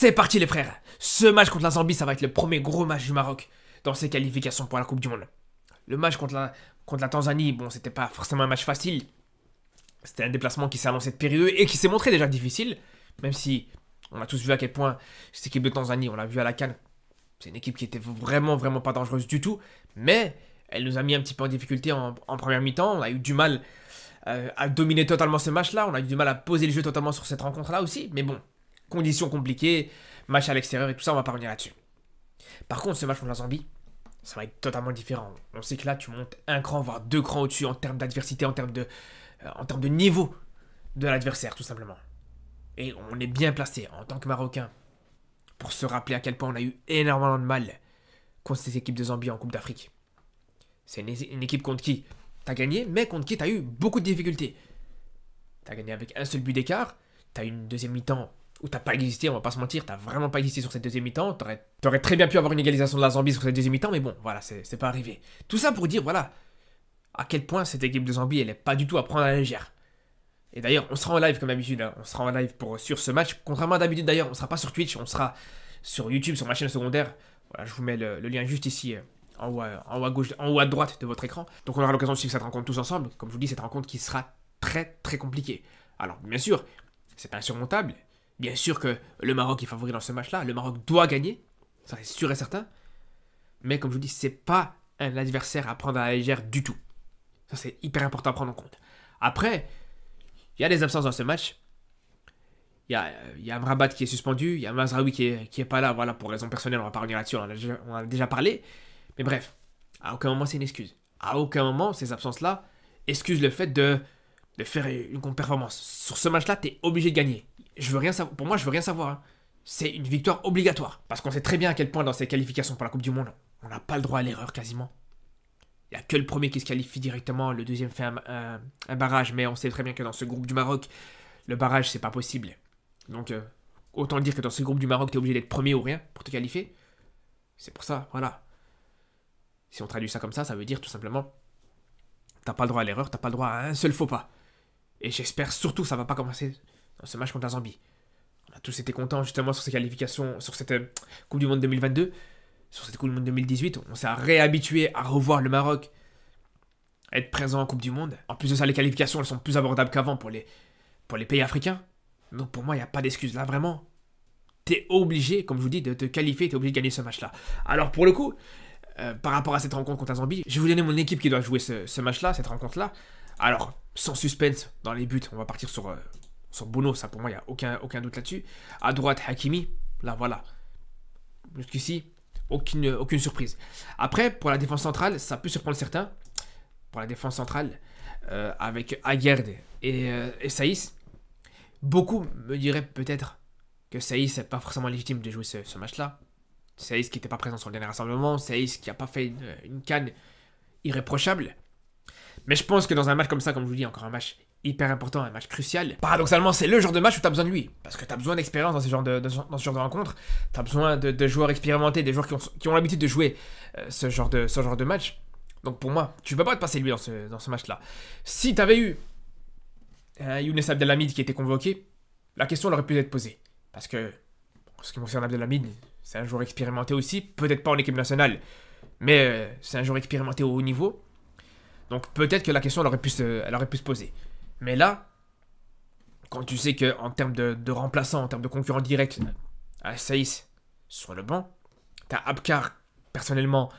C'est parti les frères Ce match contre la Zambie, ça va être le premier gros match du Maroc dans ses qualifications pour la Coupe du Monde. Le match contre la, contre la Tanzanie, bon, c'était pas forcément un match facile. C'était un déplacement qui s'est annoncé de périlleux et qui s'est montré déjà difficile, même si on a tous vu à quel point cette équipe de Tanzanie, on l'a vu à la Cannes, c'est une équipe qui était vraiment, vraiment pas dangereuse du tout, mais elle nous a mis un petit peu en difficulté en, première mi-temps, on a eu du mal euh, à dominer totalement ce match-là, on a eu du mal à poser le jeu totalement sur cette rencontre-là aussi, mais bon, conditions compliquées, match à l'extérieur et tout ça, on va pas revenir là-dessus. Par contre, ce match contre la Zambie, ça va être totalement différent. On sait que là, tu montes un cran, voire deux crans au-dessus en termes d'adversité, en termes de, euh, en termes de niveau de l'adversaire, tout simplement. Et on est bien placé en tant que Marocain pour se rappeler à quel point on a eu énormément de mal contre ces équipes de Zambie en Coupe d'Afrique. C'est une, équipe contre qui t'as gagné, mais contre qui as eu beaucoup de difficultés. T'as gagné avec un seul but d'écart, t'as eu une deuxième mi-temps où t'as pas existé, on va pas se mentir, t'as vraiment pas existé sur cette deuxième mi-temps. T'aurais, aurais très bien pu avoir une égalisation de la Zambie sur cette deuxième mi-temps, mais bon, voilà, c'est pas arrivé. Tout ça pour dire, voilà, à quel point cette équipe de Zambie, elle est pas du tout à prendre à la légère. Et d'ailleurs, on sera en live comme d'habitude, hein. on sera en live pour, sur ce match. Contrairement à d'habitude d'ailleurs, on sera pas sur Twitch, on sera sur YouTube, sur ma chaîne secondaire. Voilà, je vous mets le, lien juste ici. Euh, en haut, à, gauche, en haut à droite de votre écran. Donc on aura l'occasion de suivre cette rencontre tous ensemble. Comme je vous dis, cette rencontre qui sera très très compliquée. Alors bien sûr, c'est insurmontable, Bien sûr que le Maroc est favori dans ce match-là. Le Maroc doit gagner. Ça c'est sûr et certain. Mais comme je vous dis, c'est pas un adversaire à prendre à la légère du tout. Ça, c'est hyper important à prendre en compte. Après, il y a des absences dans ce match. Il y a, y Mrabat qui est suspendu, il y a Mazraoui qui est, pas là, voilà, pour raison personnelle, on va pas revenir là-dessus, on, en a déjà parlé. Mais bref, à aucun moment c'est une excuse. À aucun moment, ces absences-là excusent le fait de de faire une performance. Sur ce match-là, tu es obligé de gagner. Je veux rien savoir. Pour moi, je veux rien savoir. Hein. C'est une victoire obligatoire. Parce qu'on sait très bien à quel point dans ces qualifications pour la Coupe du Monde, on n'a pas le droit à l'erreur quasiment. Il n'y a que le premier qui se qualifie directement, le deuxième fait un, barrage, mais on sait très bien que dans ce groupe du Maroc, le barrage, c'est pas possible. Donc, euh, autant dire que dans ce groupe du Maroc, tu es obligé d'être premier ou rien pour te qualifier. C'est pour ça, voilà. Si on traduit ça comme ça, ça veut dire tout simplement, t'as pas le droit à l'erreur, t'as pas le droit à un seul faux pas. Et j'espère surtout que ça va pas commencer dans ce match contre la Zambie. On a tous été contents justement sur ces qualifications, sur cette euh, Coupe du Monde 2022, sur cette Coupe du Monde 2018. On s'est réhabitué à revoir le Maroc être présent en Coupe du Monde. En plus de ça, les qualifications, elles sont plus abordables qu'avant pour les, pour les pays africains. Donc pour moi, il n'y a pas d'excuse là, vraiment. tu es obligé, comme je vous dis, de te qualifier, Tu es obligé de gagner ce match-là. Alors pour le coup, euh, par rapport à cette rencontre contre la Zambie, je vais vous donner mon équipe qui doit jouer ce match-là, cette rencontre-là. Alors, sans suspense, dans les buts, on va partir sur, euh, sur Bono, ça pour moi, il n'y a aucun, aucun doute là-dessus. À droite, Hakimi, là voilà. Jusqu'ici, aucune, aucune surprise. Après, pour la défense centrale, ça peut surprendre certains. Pour la défense centrale, euh, avec Aguerd euh, et, Saïs, beaucoup me diraient peut-être que Saïs n'est pas forcément légitime de jouer ce, match-là. Saïs qui n'était pas présent sur le dernier rassemblement, Saïs qui n'a pas fait une, une canne irréprochable. Mais je pense que dans un match comme ça, comme je vous dis, encore un match hyper important, un match crucial, paradoxalement, c'est le genre de match où tu as besoin de lui. Parce que tu as besoin d'expérience dans, ce genre de, dans ce rencontre. T'as besoin de, joueurs expérimentés, des joueurs qui ont, l'habitude de jouer euh, ce, genre de, match. Donc pour moi, tu peux pas te passer lui dans ce, match-là. Si t'avais eu un euh, Younes Abdelhamid qui était convoqué, la question aurait pu être posée. Parce que, en ce qui concerne Abdelhamid, c'est un joueur expérimenté aussi, peut-être pas en équipe nationale, mais euh, c'est un joueur expérimenté au haut niveau. Donc peut-être que la question, elle aurait, pu se, pu se poser. Mais là, quand tu sais qu'en termes de, remplaçants, en termes de concurrents directs, à Saïs sur le banc, t'as Abkar, personnellement,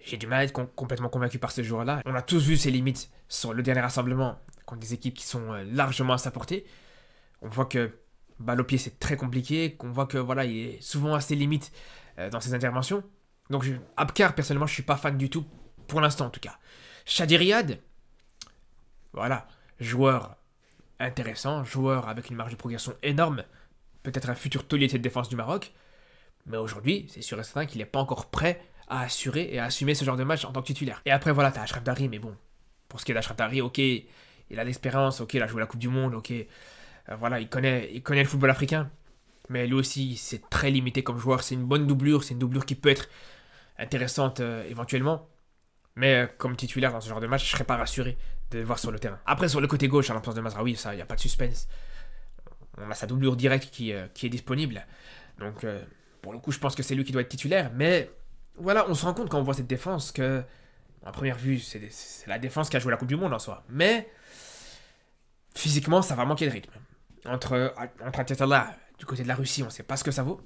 j'ai du mal à être complètement convaincu par ce joueur-là. On a tous vu ses limites sur le dernier rassemblement contre des équipes qui sont euh, largement à sa portée. On voit que balle au pied c'est très compliqué, qu'on voit que voilà, il est souvent à ses limites euh, dans ses interventions. Donc Abkar personnellement, je suis pas fan du tout pour l'instant en tout cas. Shadiriad, voilà, joueur intéressant, joueur avec une marge de progression énorme, peut-être un futur taulier de défense du Maroc. Mais aujourd'hui, c'est sûr et certain qu'il n'est pas encore prêt à assurer et à assumer ce genre de match en tant que titulaire. Et après, voilà, t'as Ashraf Dari, mais bon, pour ce qui est d'Ashraf Dari, ok, il a l'expérience, ok, il a joué la Coupe du Monde, ok, euh, voilà, il connaît, il connaît le football africain. Mais lui aussi, c'est très limité comme joueur. C'est une bonne doublure, c'est une doublure qui peut être intéressante euh, éventuellement. Mais euh, comme titulaire dans ce genre de match, je serais pas rassuré de voir sur le terrain. Après, sur le côté gauche, à hein, l'absence de Mazraoui, ça, il n'y a pas de suspense. On a sa doublure directe qui, euh, est disponible. Donc, euh, pour le coup, je pense que c'est lui qui doit être titulaire. Mais voilà, on se rend compte quand on voit cette défense que, à première vue, c'est la défense qui a joué la Coupe du Monde en soi. Mais physiquement, ça va manquer de rythme. Entre, entre Atatala, du côté de la Russie, on ne sait pas ce que ça vaut.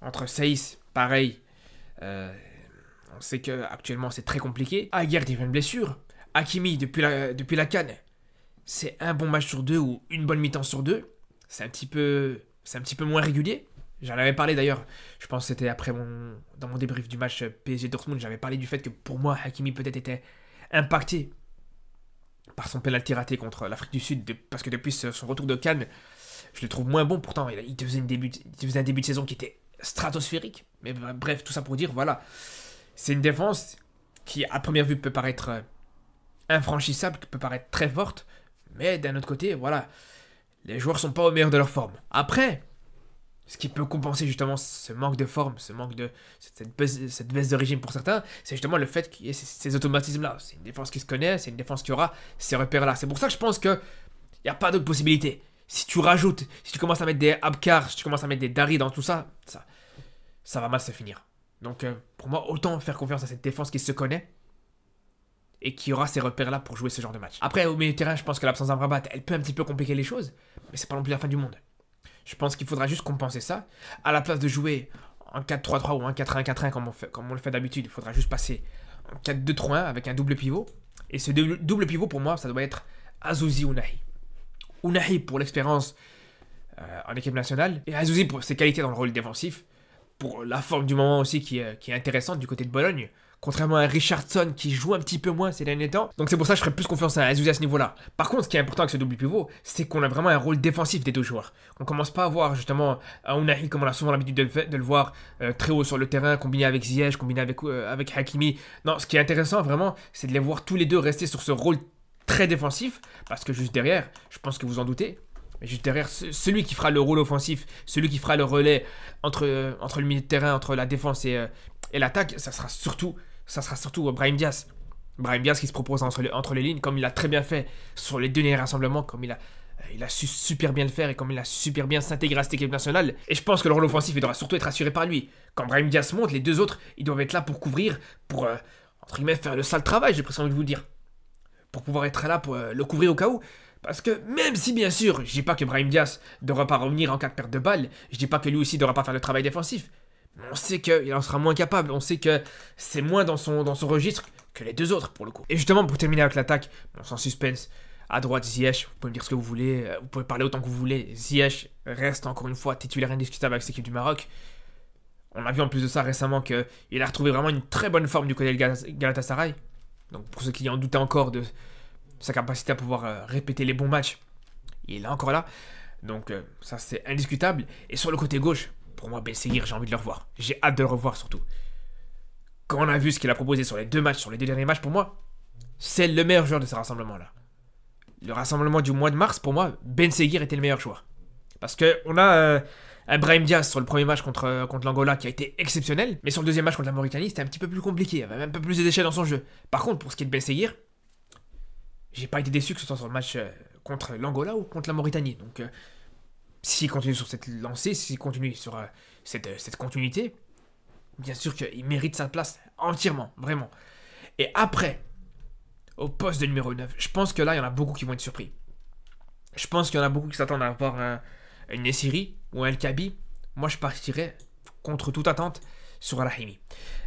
Entre Seis, pareil. On sait que actuellement c'est très compliqué. Aguirre des une blessure. Hakimi depuis la, depuis la canne. C'est un bon match sur deux ou une bonne mi-temps sur deux. C'est un petit peu. C'est un petit peu moins régulier. J'en avais parlé d'ailleurs, je pense que c'était après mon. dans mon débrief du match PSG Dortmund, j'avais parlé du fait que pour moi, Hakimi peut-être était impacté par son penalty raté contre l'Afrique du Sud, parce que depuis son retour de Cannes, je le trouve moins bon. Pourtant, il, faisait, une début, il un début de saison qui était stratosphérique. Mais bah, bref, tout ça pour dire, voilà. C'est une défense qui, à première vue, peut paraître euh, infranchissable, qui peut paraître très forte, mais d'un autre côté, voilà, les joueurs sont pas au meilleur de leur forme. Après, ce qui peut compenser justement ce manque de forme, ce manque de cette baisse, de régime pour certains, c'est justement le fait qu'il y ait ces, automatismes-là. C'est une défense qui se connaît, c'est une défense qui aura ces repères-là. C'est pour ça que je pense qu'il il n'y a pas d'autre possibilité. Si tu rajoutes, si tu commences à mettre des Abkar, si tu commences à mettre des Dari dans tout ça, ça, ça va mal se finir. Donc, euh, pour moi, autant faire confiance à cette défense qui se connaît et qui aura ses repères-là pour jouer ce genre de match. Après, au milieu de terrain, je pense que l'absence d'un Rabat, elle peut un petit peu compliquer les choses, mais c'est pas non plus la fin du monde. Je pense qu'il faudra juste compenser ça. À la place de jouer en 4-3-3 ou en 4-1-4-1 comme, comme, on le fait d'habitude, il faudra juste passer en 4-2-3-1 avec un double pivot. Et ce double pivot, pour moi, ça doit être Azouzi ou Unahi pour l'expérience euh, en équipe nationale et Azouzi pour ses qualités dans le rôle défensif pour la forme du moment aussi qui est, intéressante du côté de Bologne. Contrairement à Richardson qui joue un petit peu moins ces derniers temps. Donc c'est pour ça que je ferai plus confiance à Azusa à ce niveau-là. Par contre, ce qui est important avec ce double pivot, c'est qu'on a vraiment un rôle défensif des deux joueurs. On commence pas à voir justement Un comme on a souvent l'habitude de, le voir euh, très haut sur le terrain, combiné avec Ziyech, combiné avec, euh, avec Hakimi. Non, ce qui est intéressant vraiment, c'est de les voir tous les deux rester sur ce rôle très défensif, parce que juste derrière, je pense que vous en doutez, Juste derrière, celui qui fera le rôle offensif, celui qui fera le relais entre, euh, entre le milieu de terrain, entre la défense et, euh, l'attaque, ça sera surtout, ça sera surtout Brahim Diaz. Brahim Diaz qui se propose entre, entre les lignes, comme il a très bien fait sur les derniers rassemblements, comme il a, euh, il a su super bien le faire et comme il a super bien s'intégrer à cette équipe nationale. Et je pense que le rôle offensif, il devra surtout être assuré par lui. Quand Brahim Diaz monte, les deux autres, ils doivent être là pour couvrir, pour, entre guillemets, faire le sale travail, j'ai presque envie de vous dire. Pour pouvoir être là, pour le couvrir au cas où. Parce que même si, bien sûr, je dis pas que Brahim Diaz ne devra pas revenir en cas de perte de balle, je dis pas que lui aussi ne devra pas faire le travail défensif, on sait qu'il en sera moins capable, on sait que c'est moins dans son, dans son registre que les deux autres pour le coup. Et justement, pour terminer avec l'attaque, sans suspense, à droite, Ziyech, vous pouvez me dire ce que vous voulez, euh, vous pouvez parler autant que vous voulez, Ziyech reste encore une fois titulaire indiscutable avec l'équipe du Maroc. On a vu en plus de ça récemment qu'il a retrouvé vraiment une très bonne forme du côté de Galatasaray. Donc pour ceux qui en doutaient encore de, sa capacité à pouvoir euh, répéter les bons matchs, il est là encore là. Donc euh, ça c'est indiscutable. Et sur le côté gauche, pour moi, Ben Belseguir, j'ai envie de le revoir. J'ai hâte de le revoir surtout. Quand on a vu ce qu'il a proposé sur les deux matchs, sur les deux derniers matchs, pour moi, c'est le meilleur joueur de ce rassemblement-là. Le rassemblement du mois de mars, pour moi, Ben Seguir était le meilleur choix. Parce qu'on a euh, Diaz sur le premier match contre, euh, contre l'Angola qui a été exceptionnel, mais sur le deuxième match contre la Mauritanie, c'était un petit peu plus compliqué, il y avait un peu plus de déchets dans son jeu. Par contre, pour ce qui est de Ben Seguir, j'ai pas été déçu que ce soit sur le match euh, contre l'Angola ou contre la Mauritanie. Donc, euh, s'il continue sur cette lancée, s'il continue sur euh, cette, continuité, bien sûr qu'il mérite sa place entièrement, vraiment. Et après, au poste de numéro 9, je pense que là, il y en a beaucoup qui vont être surpris. Je pense qu'il y en a beaucoup qui s'attendent à avoir une Essiri ou un El Kabi. Moi, je partirais contre toute attente sur Rahimi.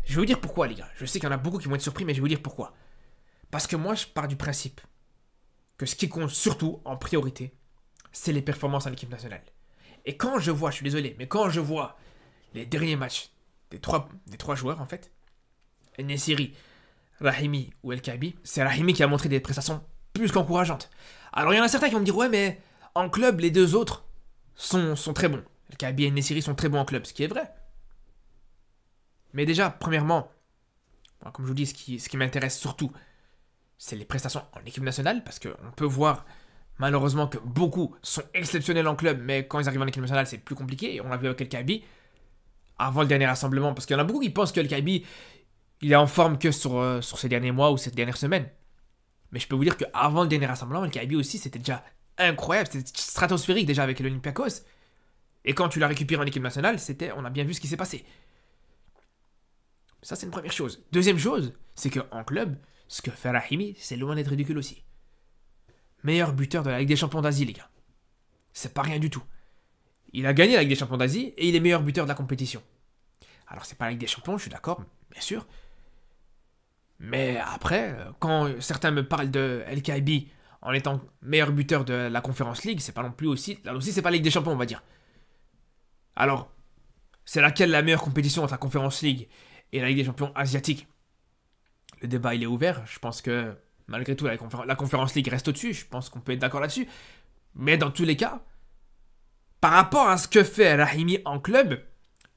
Je vais vous dire pourquoi, les gars. Je sais qu'il y en a beaucoup qui vont être surpris, mais je vais vous dire pourquoi. Parce que moi, je pars du principe que ce qui compte surtout en priorité, c'est les performances en équipe nationale. Et quand je vois, je suis désolé, mais quand je vois les derniers matchs des trois, des trois joueurs en fait, Nessiri, Rahimi ou El kaibi c'est Rahimi qui a montré des prestations plus qu'encourageantes. Alors il y en a certains qui vont me dire ouais mais en club les deux autres sont, sont très bons. El kaibi et Nessiri sont très bons en club, ce qui est vrai. Mais déjà, premièrement, comme je vous dis, ce qui m'intéresse surtout, c'est les prestations en équipe nationale, parce qu'on peut voir malheureusement que beaucoup sont exceptionnels en club, mais quand ils arrivent en équipe nationale, c'est plus compliqué. Et on l'a vu avec El avant le dernier rassemblement, parce qu'il y en a beaucoup qui pensent que El kaibi il est en forme que sur, euh, sur ces derniers mois ou cette dernière semaine. Mais je peux vous dire qu'avant le dernier rassemblement, El kaibi aussi, c'était déjà incroyable, c'était stratosphérique déjà avec l'Olympiakos. Et quand tu l'as récupéré en équipe nationale, c'était, on a bien vu ce qui s'est passé. Ça, c'est une première chose. Deuxième chose, c'est qu'en club, ce que fait Rahimi, c'est loin d'être ridicule aussi. Meilleur buteur de la Ligue des Champions d'Asie, les gars. C'est pas rien du tout. Il a gagné la Ligue des Champions d'Asie et il est meilleur buteur de la compétition. Alors c'est pas la Ligue des Champions, je suis d'accord, bien sûr. Mais après, quand certains me parlent de LKB en étant meilleur buteur de la Conférence League, c'est pas non plus aussi. Là aussi, c'est pas la Ligue des Champions, on va dire. Alors, c'est laquelle la meilleure compétition entre la Conférence League et la Ligue des Champions asiatique le débat il est ouvert. Je pense que malgré tout la, conférence League reste au-dessus. Je pense qu'on peut être d'accord là-dessus. Mais dans tous les cas, par rapport à ce que fait Rahimi en club,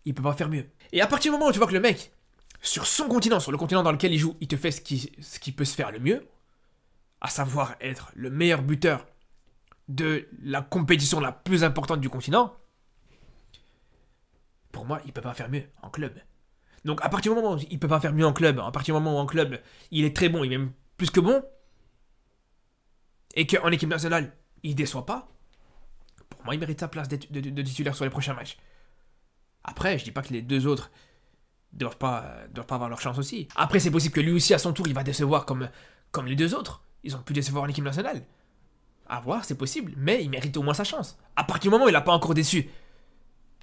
il peut pas faire mieux. Et à partir du moment où tu vois que le mec, sur son continent, sur le continent dans lequel il joue, il te fait ce qui, ce peut se faire le mieux, à savoir être le meilleur buteur de la compétition la plus importante du continent, pour moi, il peut pas faire mieux en club. Donc à partir du moment où il peut pas faire mieux en club, à partir du moment où en club il est très bon, il est même plus que bon, et qu'en équipe nationale il déçoit pas, pour moi il mérite sa place de, titulaire sur les prochains matchs. Après, je dis pas que les deux autres doivent pas, doivent pas avoir leur chance aussi. Après, c'est possible que lui aussi, à son tour, il va décevoir comme, comme les deux autres. Ils ont pu décevoir en équipe nationale. À voir, c'est possible, mais il mérite au moins sa chance. À partir du moment où il n'a pas encore déçu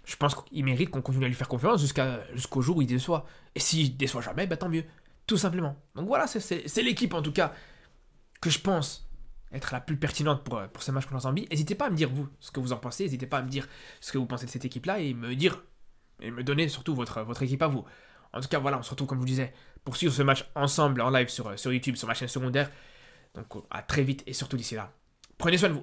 je pense qu'il mérite qu'on continue à lui faire confiance jusqu'à, jusqu'au jour où il déçoit. Et s'il déçoit jamais, bah, tant mieux. Tout simplement. Donc voilà, c'est, l'équipe en tout cas que je pense être la plus pertinente pour, pour ce match contre Zambie. N'hésitez pas à me dire vous ce que vous en pensez, n'hésitez pas à me dire ce que vous pensez de cette équipe-là et me dire et me donner surtout votre, votre équipe à vous. En tout cas, voilà, on se retrouve comme je vous disais pour suivre ce match ensemble en live sur, sur YouTube, sur ma chaîne secondaire. Donc à très vite et surtout d'ici là, prenez soin de vous.